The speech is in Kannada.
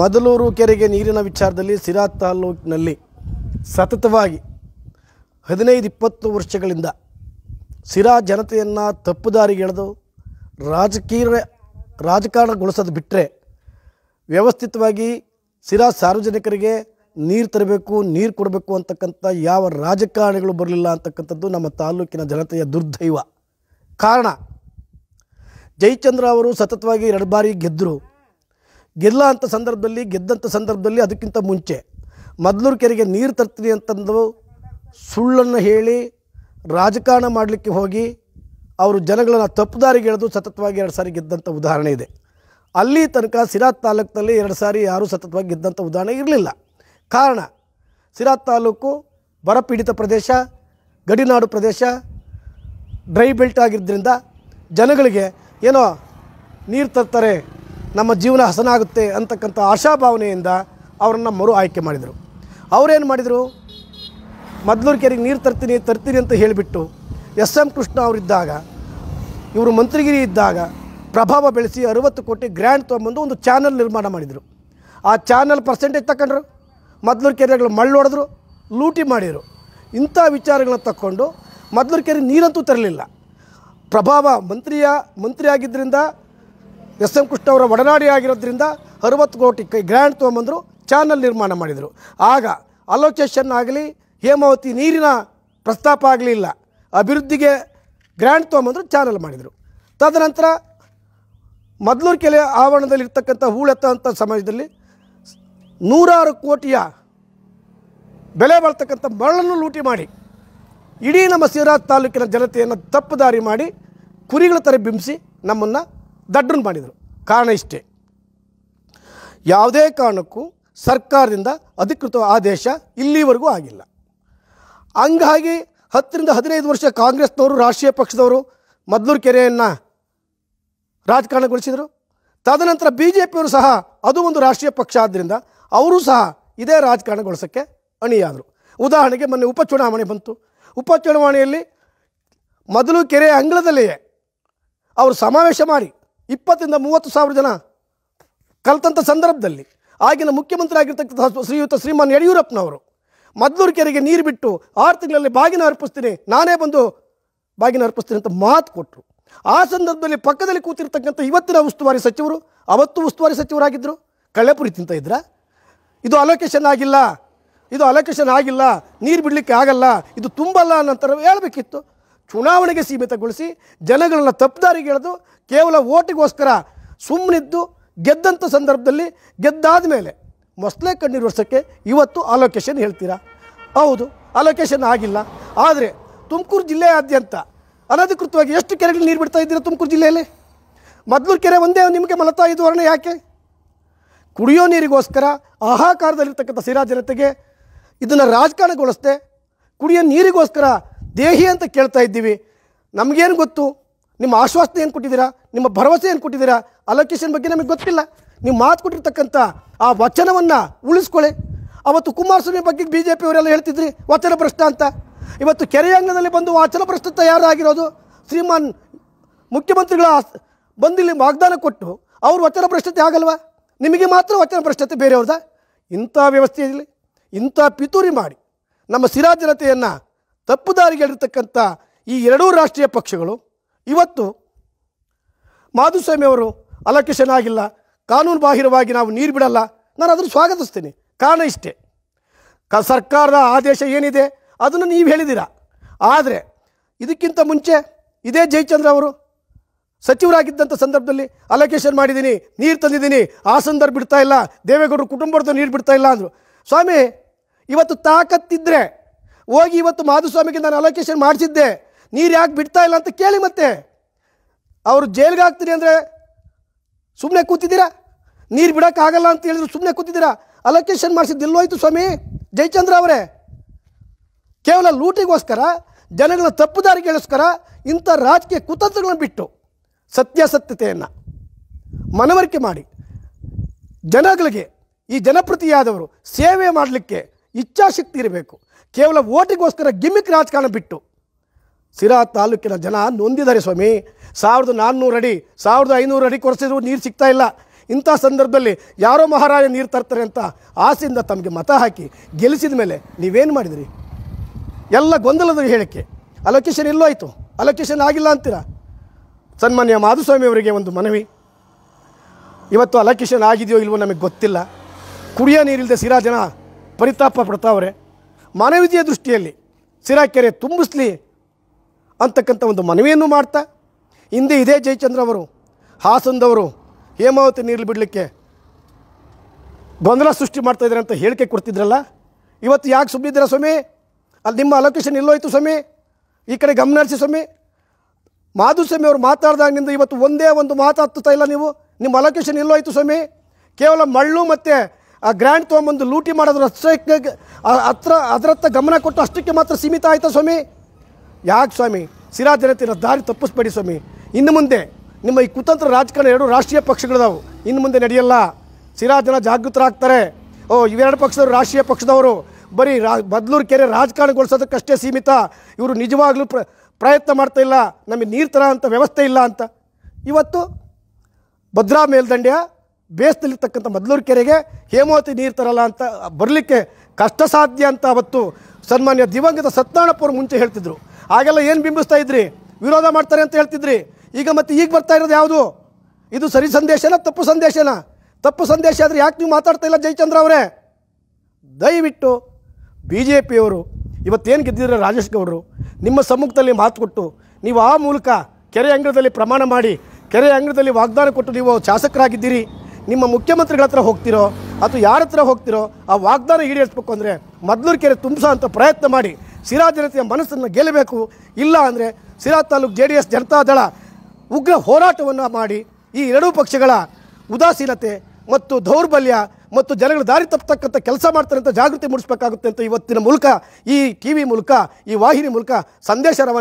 ಮೊದಲೂರು ಕೆರೆಗೆ ನೀರಿನ ವಿಚಾರದಲ್ಲಿ ಸಿರಾ ತಾಲೂಕಿನಲ್ಲಿ ಸತತವಾಗಿ ಹದಿನೈದು ಇಪ್ಪತ್ತು ವರ್ಷಗಳಿಂದ ಸಿರಾ ಜನತೆಯನ್ನು ತಪ್ಪುದಾರಿಗೆ ಎಳೆದು ರಾಜಕೀಯ ರಾಜಕಾರಣಗೊಳಿಸೋದು ಬಿಟ್ಟರೆ ವ್ಯವಸ್ಥಿತವಾಗಿ ಸಿರಾ ಸಾರ್ವಜನಿಕರಿಗೆ ನೀರು ತರಬೇಕು ನೀರು ಕೊಡಬೇಕು ಅಂತಕ್ಕಂಥ ಯಾವ ರಾಜಕಾರಣಿಗಳು ಬರಲಿಲ್ಲ ಅಂತಕ್ಕಂಥದ್ದು ನಮ್ಮ ತಾಲೂಕಿನ ಜನತೆಯ ದುರ್ದೈವ ಕಾರಣ ಜಯಚಂದ್ರ ಅವರು ಸತತವಾಗಿ ಎರಡು ಬಾರಿ ಗೆದ್ದರು ಗೆಲ್ಲ ಅಂಥ ಸಂದರ್ಭದಲ್ಲಿ ಗೆದ್ದಂಥ ಸಂದರ್ಭದಲ್ಲಿ ಅದಕ್ಕಿಂತ ಮುಂಚೆ ಮದ್ಲೂರು ಕೆರೆಗೆ ನೀರು ತರ್ತೀನಿ ಅಂತಂದು ಸುಳ್ಳನ್ನು ಹೇಳಿ ರಾಜಕಾರಣ ಮಾಡಲಿಕ್ಕೆ ಹೋಗಿ ಅವರು ಜನಗಳನ್ನು ತಪ್ಪುದಾರಿಗೆ ಎಳೆದು ಸತತವಾಗಿ ಎರಡು ಸಾರಿ ಗೆದ್ದಂಥ ಉದಾಹರಣೆ ಇದೆ ಅಲ್ಲಿ ತನಕ ಸಿರಾತ್ ತಾಲೂಕಿನಲ್ಲಿ ಎರಡು ಸಾರಿ ಯಾರೂ ಸತತವಾಗಿ ಗೆದ್ದಂಥ ಉದಾಹರಣೆ ಇರಲಿಲ್ಲ ಕಾರಣ ಸಿರಾತ್ ತಾಲೂಕು ಬರಪೀಡಿತ ಪ್ರದೇಶ ಗಡಿನಾಡು ಪ್ರದೇಶ ಡ್ರೈ ಬೆಲ್ಟ್ ಆಗಿದ್ದರಿಂದ ಜನಗಳಿಗೆ ಏನೋ ನೀರು ತರ್ತಾರೆ ನಮ್ಮ ಜೀವನ ಹಸನಾಗುತ್ತೆ ಅಂತಕ್ಕಂಥ ಆಶಾಭಾವನೆಯಿಂದ ಅವರನ್ನು ಮರು ಆಯ್ಕೆ ಮಾಡಿದರು ಅವರೇನು ಮಾಡಿದರು ಮದ್ಲೂರು ಕೆರೆಗೆ ನೀರು ತರ್ತೀನಿ ತರ್ತೀನಿ ಅಂತ ಹೇಳಿಬಿಟ್ಟು ಎಸ್ ಎಂ ಕೃಷ್ಣ ಅವರಿದ್ದಾಗ ಇವರು ಮಂತ್ರಿಗಿರಿ ಇದ್ದಾಗ ಪ್ರಭಾವ ಬೆಳೆಸಿ ಅರುವತ್ತು ಕೋಟಿ ಗ್ರ್ಯಾಂಡ್ ತೊಗೊಂಬಂದು ಒಂದು ಚಾನಲ್ ನಿರ್ಮಾಣ ಮಾಡಿದರು ಆ ಚಾನಲ್ ಪರ್ಸೆಂಟೇಜ್ ತಗೊಂಡ್ರು ಮದ್ಲೂರು ಕೆರೆಗಳು ಮಳ್ಳೊಡೆದ್ರು ಲೂಟಿ ಮಾಡಿದರು ಇಂಥ ವಿಚಾರಗಳನ್ನ ತಕ್ಕೊಂಡು ಮದ್ಲೂರು ಕೆರೆ ನೀರಂತೂ ತರಲಿಲ್ಲ ಪ್ರಭಾವ ಮಂತ್ರಿಯ ಮಂತ್ರಿ ಆಗಿದ್ದರಿಂದ ಎಸ್ ಎಂ ಕೃಷ್ಣ ಅವರ ಒಡನಾಡಿ ಆಗಿರೋದ್ರಿಂದ ಅರವತ್ತು ಕೋಟಿ ಗ್ರ್ಯಾಂಡ್ ತೊಗೊಂಬಂದರು ಚಾನಲ್ ನಿರ್ಮಾಣ ಮಾಡಿದರು ಆಗ ಅಲೋಚೇಷನ್ ಆಗಲಿ ಹೇಮಾವತಿ ನೀರಿನ ಪ್ರಸ್ತಾಪ ಆಗಲಿಲ್ಲ ಅಭಿವೃದ್ಧಿಗೆ ಗ್ರ್ಯಾಂಡ್ ತೊಗೊಂಬಂದರು ಚಾನಲ್ ಮಾಡಿದರು ತದನಂತರ ಮೊದಲೂರು ಕೆಲೆ ಆವರಣದಲ್ಲಿರ್ತಕ್ಕಂಥ ಹೂಳೆತ್ತ ಸಮಯದಲ್ಲಿ ಸಮಾಜದಲ್ಲಿ ನೂರಾರು ಕೋಟಿಯ ಬೆಲೆ ಬಾಳ್ತಕ್ಕಂಥ ಮರಳನ್ನು ಲೂಟಿ ಮಾಡಿ ಇಡೀ ನಮ್ಮ ಸಿರಾಜ್ ತಾಲೂಕಿನ ಜನತೆಯನ್ನು ತಪ್ಪು ದಾರಿ ಮಾಡಿ ಕುರಿಗಳ ತರ ಬಿಂಬಿಸಿ ನಮ್ಮನ್ನು ದಡ್ಡನ್ನು ಮಾಡಿದರು ಕಾರಣ ಇಷ್ಟೇ ಯಾವುದೇ ಕಾರಣಕ್ಕೂ ಸರ್ಕಾರದಿಂದ ಅಧಿಕೃತ ಆದೇಶ ಇಲ್ಲಿವರೆಗೂ ಆಗಿಲ್ಲ ಹಂಗಾಗಿ ಹತ್ತರಿಂದ ಹದಿನೈದು ವರ್ಷ ಕಾಂಗ್ರೆಸ್ನವರು ರಾಷ್ಟ್ರೀಯ ಪಕ್ಷದವರು ಮದ್ಲೂರು ಕೆರೆಯನ್ನು ರಾಜಕಾರಣಗೊಳಿಸಿದರು ತದನಂತರ ಬಿ ಜೆ ಪಿಯವರು ಸಹ ಅದು ಒಂದು ರಾಷ್ಟ್ರೀಯ ಪಕ್ಷ ಆದ್ದರಿಂದ ಅವರು ಸಹ ಇದೇ ರಾಜಕಾರಣಗೊಳಿಸೋಕ್ಕೆ ಅಣಿಯಾದರು ಉದಾಹರಣೆಗೆ ಮೊನ್ನೆ ಉಪಚುನಾವಣೆ ಬಂತು ಉಪಚುನಾವಣೆಯಲ್ಲಿ ಮೊದಲು ಕೆರೆಯ ಅಂಗಳದಲ್ಲಿಯೇ ಅವರು ಸಮಾವೇಶ ಮಾಡಿ ಇಪ್ಪತ್ತರಿಂದ ಮೂವತ್ತು ಸಾವಿರ ಜನ ಕಲಿತಂಥ ಸಂದರ್ಭದಲ್ಲಿ ಆಗಿನ ಮುಖ್ಯಮಂತ್ರಿ ಆಗಿರ್ತಕ್ಕಂಥ ಶ್ರೀಯುತ ಶ್ರೀಮಾನ್ ಯಡಿಯೂರಪ್ಪನವರು ಮದ್ದೂರು ಕೆರೆಗೆ ನೀರು ಬಿಟ್ಟು ಆರು ತಿಂಗಳಲ್ಲಿ ಬಾಗಿನ ಅರ್ಪಿಸ್ತೀನಿ ನಾನೇ ಬಂದು ಬಾಗಿನ ಅರ್ಪಿಸ್ತೀನಿ ಅಂತ ಮಾತು ಕೊಟ್ಟರು ಆ ಸಂದರ್ಭದಲ್ಲಿ ಪಕ್ಕದಲ್ಲಿ ಕೂತಿರ್ತಕ್ಕಂಥ ಇವತ್ತಿನ ಉಸ್ತುವಾರಿ ಸಚಿವರು ಅವತ್ತು ಉಸ್ತುವಾರಿ ಸಚಿವರಾಗಿದ್ದರು ಕಳ್ಳೆಪುರಿ ತಿಂತ ಇದ್ರ ಇದು ಅಲೋಕೇಶನ್ ಆಗಿಲ್ಲ ಇದು ಅಲೋಕೇಶನ್ ಆಗಿಲ್ಲ ನೀರು ಬಿಡಲಿಕ್ಕೆ ಆಗಲ್ಲ ಇದು ತುಂಬಲ್ಲ ಅನ್ನೋ ಥರ ಹೇಳಬೇಕಿತ್ತು ಚುನಾವಣೆಗೆ ಸೀಮಿತಗೊಳಿಸಿ ಜನಗಳನ್ನು ತಪ್ಪುದಾರಿಗೆ ಎಳೆದು ಕೇವಲ ಓಟಿಗೋಸ್ಕರ ಸುಮ್ಮನಿದ್ದು ಗೆದ್ದಂಥ ಸಂದರ್ಭದಲ್ಲಿ ಗೆದ್ದಾದ ಮೇಲೆ ಮೊಸಳೆ ಕಣ್ಣೀರು ವರ್ಷಕ್ಕೆ ಇವತ್ತು ಅಲೋಕೇಶನ್ ಹೇಳ್ತೀರಾ ಹೌದು ಅಲೋಕೇಶನ್ ಆಗಿಲ್ಲ ಆದರೆ ತುಮಕೂರು ಜಿಲ್ಲೆಯಾದ್ಯಂತ ಅನಧಿಕೃತವಾಗಿ ಎಷ್ಟು ಕೆರೆಗಳು ನೀರು ಬಿಡ್ತಾ ಇದ್ದೀರಾ ತುಮಕೂರು ಜಿಲ್ಲೆಯಲ್ಲಿ ಮೊದಲು ಕೆರೆ ಒಂದೇ ನಿಮಗೆ ಮಲತಾ ಇದು ವರ್ಣ ಯಾಕೆ ಕುಡಿಯೋ ನೀರಿಗೋಸ್ಕರ ಆಹಾಕಾರದಲ್ಲಿರ್ತಕ್ಕಂಥ ಸಿರಾ ಜನತೆಗೆ ಇದನ್ನು ರಾಜಕಾರಣಗೊಳಿಸ್ದೆ ಕುಡಿಯೋ ನೀರಿಗೋಸ್ಕರ ದೇಹಿ ಅಂತ ಕೇಳ್ತಾ ಇದ್ದೀವಿ ನಮಗೇನು ಗೊತ್ತು ನಿಮ್ಮ ಆಶ್ವಾಸನೆ ಏನು ಕೊಟ್ಟಿದ್ದೀರಾ ನಿಮ್ಮ ಭರವಸೆ ಏನು ಕೊಟ್ಟಿದ್ದೀರಾ ಅಲೋಕೇಶನ್ ಬಗ್ಗೆ ನಮಗೆ ಗೊತ್ತಿಲ್ಲ ನೀವು ಮಾತು ಕೊಟ್ಟಿರ್ತಕ್ಕಂಥ ಆ ವಚನವನ್ನು ಉಳಿಸ್ಕೊಳ್ಳಿ ಅವತ್ತು ಕುಮಾರಸ್ವಾಮಿ ಬಗ್ಗೆ ಬಿ ಜೆ ಪಿಯವರೆಲ್ಲ ಹೇಳ್ತಿದ್ರಿ ವಚನ ಭ್ರಷ್ಟ ಅಂತ ಇವತ್ತು ಕೆರೆಯಂಗದಲ್ಲಿ ಬಂದು ವಚನ ಭ್ರಷ್ಟ ತಯಾರಾಗಿರೋದು ಶ್ರೀಮಾನ್ ಮುಖ್ಯಮಂತ್ರಿಗಳ ಬಂದಿಲ್ಲಿ ವಾಗ್ದಾನ ಕೊಟ್ಟು ಅವರು ವಚನ ಭ್ರಷ್ಟತೆ ಆಗಲ್ವಾ ನಿಮಗೆ ಮಾತ್ರ ವಚನ ಭ್ರಷ್ಟತೆ ಬೇರೆಯವ್ರದ ಇಂಥ ವ್ಯವಸ್ಥೆ ಇರಲಿ ಇಂಥ ಪಿತೂರಿ ಮಾಡಿ ನಮ್ಮ ಸಿರಾ ಜನತೆಯನ್ನು ತಪ್ಪು ದಾರಿಗೆಳಿರ್ತಕ್ಕಂಥ ಈ ಎರಡೂ ರಾಷ್ಟ್ರೀಯ ಪಕ್ಷಗಳು ಇವತ್ತು ಮಾಧುಸ್ವಾಮಿ ಅವರು ಅಲೋಕೇಶನ್ ಆಗಿಲ್ಲ ಕಾನೂನು ಬಾಹಿರವಾಗಿ ನಾವು ನೀರು ಬಿಡಲ್ಲ ನಾನು ಅದನ್ನು ಸ್ವಾಗತಿಸ್ತೀನಿ ಕಾರಣ ಇಷ್ಟೇ ಕ ಸರ್ಕಾರದ ಆದೇಶ ಏನಿದೆ ಅದನ್ನು ನೀವು ಹೇಳಿದ್ದೀರಾ ಆದರೆ ಇದಕ್ಕಿಂತ ಮುಂಚೆ ಇದೇ ಜಯಚಂದ್ರ ಅವರು ಸಚಿವರಾಗಿದ್ದಂಥ ಸಂದರ್ಭದಲ್ಲಿ ಅಲೋಕೇಶನ್ ಮಾಡಿದ್ದೀನಿ ನೀರು ತಂದಿದ್ದೀನಿ ಆ ಸಂದರ್ಭ ಬಿಡ್ತಾ ಇಲ್ಲ ದೇವೇಗೌಡರು ಕುಟುಂಬದ ನೀರು ಬಿಡ್ತಾ ಇಲ್ಲ ಅಂದರು ಸ್ವಾಮಿ ಇವತ್ತು ತಾಕತ್ತಿದ್ದರೆ ಹೋಗಿ ಇವತ್ತು ಮಾಧುಸ್ವಾಮಿಗೆ ನಾನು ಅಲೋಕೇಶನ್ ಮಾಡಿಸಿದ್ದೆ ನೀರು ಯಾಕೆ ಬಿಡ್ತಾ ಇಲ್ಲ ಅಂತ ಕೇಳಿ ಮತ್ತೆ ಅವರು ಜೈಲಿಗೆ ಹಾಕ್ತೀನಿ ಅಂದರೆ ಸುಮ್ಮನೆ ಕೂತಿದ್ದೀರಾ ನೀರು ಬಿಡೋಕ್ಕಾಗಲ್ಲ ಅಂತ ಹೇಳಿದ್ರು ಸುಮ್ಮನೆ ಕೂತಿದ್ದೀರಾ ಅಲೋಕೇಶನ್ ಮಾಡಿಸಿದ್ದು ಇಲ್ಲೋಯ್ತು ಸ್ವಾಮಿ ಜಯಚಂದ್ರ ಅವರೇ ಕೇವಲ ಲೂಟಿಗೋಸ್ಕರ ಜನಗಳ ತಪ್ಪುದಾರಿಗೋಸ್ಕರ ಇಂಥ ರಾಜಕೀಯ ಕುತಂತ್ರಗಳನ್ನು ಬಿಟ್ಟು ಸತ್ಯಾಸತ್ಯತೆಯನ್ನು ಮನವರಿಕೆ ಮಾಡಿ ಜನಗಳಿಗೆ ಈ ಜನಪ್ರತಿಯಾದವರು ಸೇವೆ ಮಾಡಲಿಕ್ಕೆ ಇಚ್ಛಾಶಕ್ತಿ ಇರಬೇಕು ಕೇವಲ ಓಟಿಗೋಸ್ಕರ ಗಿಮಿಕ್ ರಾಜಕಾರಣ ಬಿಟ್ಟು ಸಿರಾ ತಾಲೂಕಿನ ಜನ ನೊಂದಿದ್ದಾರೆ ಸ್ವಾಮಿ ಸಾವಿರದ ನಾನ್ನೂರು ಅಡಿ ಸಾವಿರದ ಐನೂರು ಅಡಿ ಕೊರೆಸಿದ್ರು ನೀರು ಸಿಗ್ತಾ ಇಲ್ಲ ಇಂಥ ಸಂದರ್ಭದಲ್ಲಿ ಯಾರೋ ಮಹಾರಾಜ ನೀರು ತರ್ತಾರೆ ಅಂತ ಆಸೆಯಿಂದ ತಮಗೆ ಮತ ಹಾಕಿ ಗೆಲ್ಲಿಸಿದ ಮೇಲೆ ನೀವೇನು ಮಾಡಿದಿರಿ ಎಲ್ಲ ಗೊಂದಲದ ಹೇಳಿಕೆ ಅಲೊಕೇಶನ್ ಇಲ್ಲೋ ಆಯಿತು ಅಲೊಕೇಶನ್ ಆಗಿಲ್ಲ ಅಂತೀರಾ ಸನ್ಮಾನ್ಯ ಮಾಧುಸ್ವಾಮಿ ಅವರಿಗೆ ಒಂದು ಮನವಿ ಇವತ್ತು ಅಲೊಕೇಶನ್ ಆಗಿದೆಯೋ ಇಲ್ವೋ ನಮಗೆ ಗೊತ್ತಿಲ್ಲ ಕುಡಿಯೋ ನೀರಿಲ್ಲದೆ ಸಿರಾ ಜನ ಪರಿತಾಪ ಪಡ್ತಾವ್ರೆ ಮಾನವೀಯ ದೃಷ್ಟಿಯಲ್ಲಿ ಸಿರಾಕೆರೆ ತುಂಬಿಸ್ಲಿ ಅಂತಕ್ಕಂಥ ಒಂದು ಮನವಿಯನ್ನು ಮಾಡ್ತಾ ಹಿಂದೆ ಇದೇ ಜಯಚಂದ್ರ ಅವರು ಹಾಸನದವರು ಹೇಮಾವತಿ ನೀರು ಬಿಡಲಿಕ್ಕೆ ಗೊಂದಲ ಸೃಷ್ಟಿ ಮಾಡ್ತಾ ಇದ್ದಾರೆ ಅಂತ ಹೇಳಿಕೆ ಕೊಡ್ತಿದ್ರಲ್ಲ ಇವತ್ತು ಯಾಕೆ ಸುಮ್ಮಿದ್ದೀರಾ ಸ್ವಾಮಿ ಅಲ್ಲಿ ನಿಮ್ಮ ಅಲೋಕೇಶನ್ ಎಲ್ಲೋಯ್ತು ಸ್ವಾಮಿ ಈ ಕಡೆ ಗಮನ ಹರಿಸಿ ಸ್ವಾಮಿ ಮಾಧುಸ್ವಾಮಿ ಅವರು ಮಾತಾಡಿದಾಗಿನಿಂದ ಇವತ್ತು ಒಂದೇ ಒಂದು ಮಾತು ಇಲ್ಲ ನೀವು ನಿಮ್ಮ ಅಲೋಕೇಶನ್ ಎಲ್ಲೋಯ್ತು ಸ್ವಾಮಿ ಕೇವಲ ಮಳ್ಳು ಮತ್ತು ಆ ಗ್ರ್ಯಾಂಡ್ ತೊಗೊಂಬಂದು ಲೂಟಿ ಮಾಡೋದ್ರ ಅಷ್ಟಕ್ಕೆ ಹತ್ರ ಅದರತ್ತ ಗಮನ ಕೊಟ್ಟು ಅಷ್ಟಕ್ಕೆ ಮಾತ್ರ ಸೀಮಿತ ಆಯಿತಾ ಸ್ವಾಮಿ ಯಾಕೆ ಸ್ವಾಮಿ ಸಿರಾ ಜನತೆಯ ದಾರಿ ತಪ್ಪಿಸ್ಬೇಡಿ ಸ್ವಾಮಿ ಇನ್ನು ಮುಂದೆ ನಿಮ್ಮ ಈ ಕುತಂತ್ರ ರಾಜಕಾರಣ ಎರಡು ರಾಷ್ಟ್ರೀಯ ಪಕ್ಷಗಳಿದಾವೆ ಇನ್ನು ಮುಂದೆ ನಡೆಯಲ್ಲ ಸಿರಾ ಜನ ಜಾಗೃತರಾಗ್ತಾರೆ ಓ ಇವೆರಡು ಪಕ್ಷದವರು ರಾಷ್ಟ್ರೀಯ ಪಕ್ಷದವರು ಬರೀ ರಾ ಬದಲೂರು ಕೆರೆ ರಾಜಕಾರಣಗೊಳಿಸೋದಕ್ಕಷ್ಟೇ ಸೀಮಿತ ಇವರು ನಿಜವಾಗ್ಲೂ ಪ್ರ ಪ್ರಯತ್ನ ಮಾಡ್ತಾ ಇಲ್ಲ ನಮಗೆ ನೀರು ಥರ ಅಂಥ ವ್ಯವಸ್ಥೆ ಇಲ್ಲ ಅಂತ ಇವತ್ತು ಭದ್ರಾ ಮೇಲ್ದಂಡೆಯ ಬೇಸ್ದಲ್ಲಿರ್ತಕ್ಕಂಥ ಮದ್ಲೂರು ಕೆರೆಗೆ ಹೇಮಾವತಿ ನೀರು ತರಲ್ಲ ಅಂತ ಬರಲಿಕ್ಕೆ ಕಷ್ಟ ಸಾಧ್ಯ ಅಂತ ಅವತ್ತು ಸನ್ಮಾನ್ಯ ದಿವಂಗತ ಸತ್ನಾಣಪ್ಪವ್ರು ಮುಂಚೆ ಹೇಳ್ತಿದ್ರು ಆಗೆಲ್ಲ ಏನು ಬಿಂಬಿಸ್ತಾ ಇದ್ರಿ ವಿರೋಧ ಮಾಡ್ತಾರೆ ಅಂತ ಹೇಳ್ತಿದ್ರಿ ಈಗ ಮತ್ತೆ ಈಗ ಬರ್ತಾ ಇರೋದು ಯಾವುದು ಇದು ಸರಿ ಸಂದೇಶನ ತಪ್ಪು ಸಂದೇಶನ ತಪ್ಪು ಸಂದೇಶ ಆದರೆ ಯಾಕೆ ನೀವು ಮಾತಾಡ್ತಾ ಇಲ್ಲ ಜಯಚಂದ್ರ ಅವರೇ ದಯವಿಟ್ಟು ಬಿ ಜೆ ಪಿಯವರು ಇವತ್ತೇನು ಗೆದ್ದಿದ್ರೆ ರಾಜೇಶ್ ಗೌಡರು ನಿಮ್ಮ ಸಮ್ಮುಖದಲ್ಲಿ ಮಾತು ಕೊಟ್ಟು ನೀವು ಆ ಮೂಲಕ ಕೆರೆ ಅಂಗಳದಲ್ಲಿ ಪ್ರಮಾಣ ಮಾಡಿ ಕೆರೆ ಅಂಗಳದಲ್ಲಿ ವಾಗ್ದಾನ ಕೊಟ್ಟು ನೀವು ಶಾಸಕರಾಗಿದ್ದೀರಿ ನಿಮ್ಮ ಮುಖ್ಯಮಂತ್ರಿಗಳ ಹತ್ರ ಹೋಗ್ತಿರೋ ಅಥವಾ ಯಾರ ಹತ್ರ ಹೋಗ್ತಿರೋ ಆ ವಾಗ್ದಾನ ಈಡೇರಿಸಬೇಕು ಅಂದರೆ ಮೊದಲೂರು ಕೆರೆ ತುಂಬಿಸೋ ಅಂತ ಪ್ರಯತ್ನ ಮಾಡಿ ಸಿರಾ ಜನತೆಯ ಮನಸ್ಸನ್ನು ಗೆಲ್ಲಬೇಕು ಇಲ್ಲ ಅಂದರೆ Sira taluk J D S Janata Dal ಉಗ್ರ ಹೋರಾಟವನ್ನು ಮಾಡಿ ಈ ಎರಡೂ ಪಕ್ಷಗಳ ಉದಾಸೀನತೆ ಮತ್ತು ದೌರ್ಬಲ್ಯ ಮತ್ತು ಜನಗಳು ದಾರಿ ತಪ್ಪತಕ್ಕಂಥ ಕೆಲಸ ಮಾಡ್ತಾರೆ ಅಂತ ಜಾಗೃತಿ ಮೂಡಿಸಬೇಕಾಗುತ್ತೆ ಅಂತ ಇವತ್ತಿನ ಮೂಲಕ ಈ ಟಿ ವಿ ಮೂಲಕ ಈ ವಾಹಿನಿ ಮೂಲಕ ಸಂದೇಶ ರವಾನೆ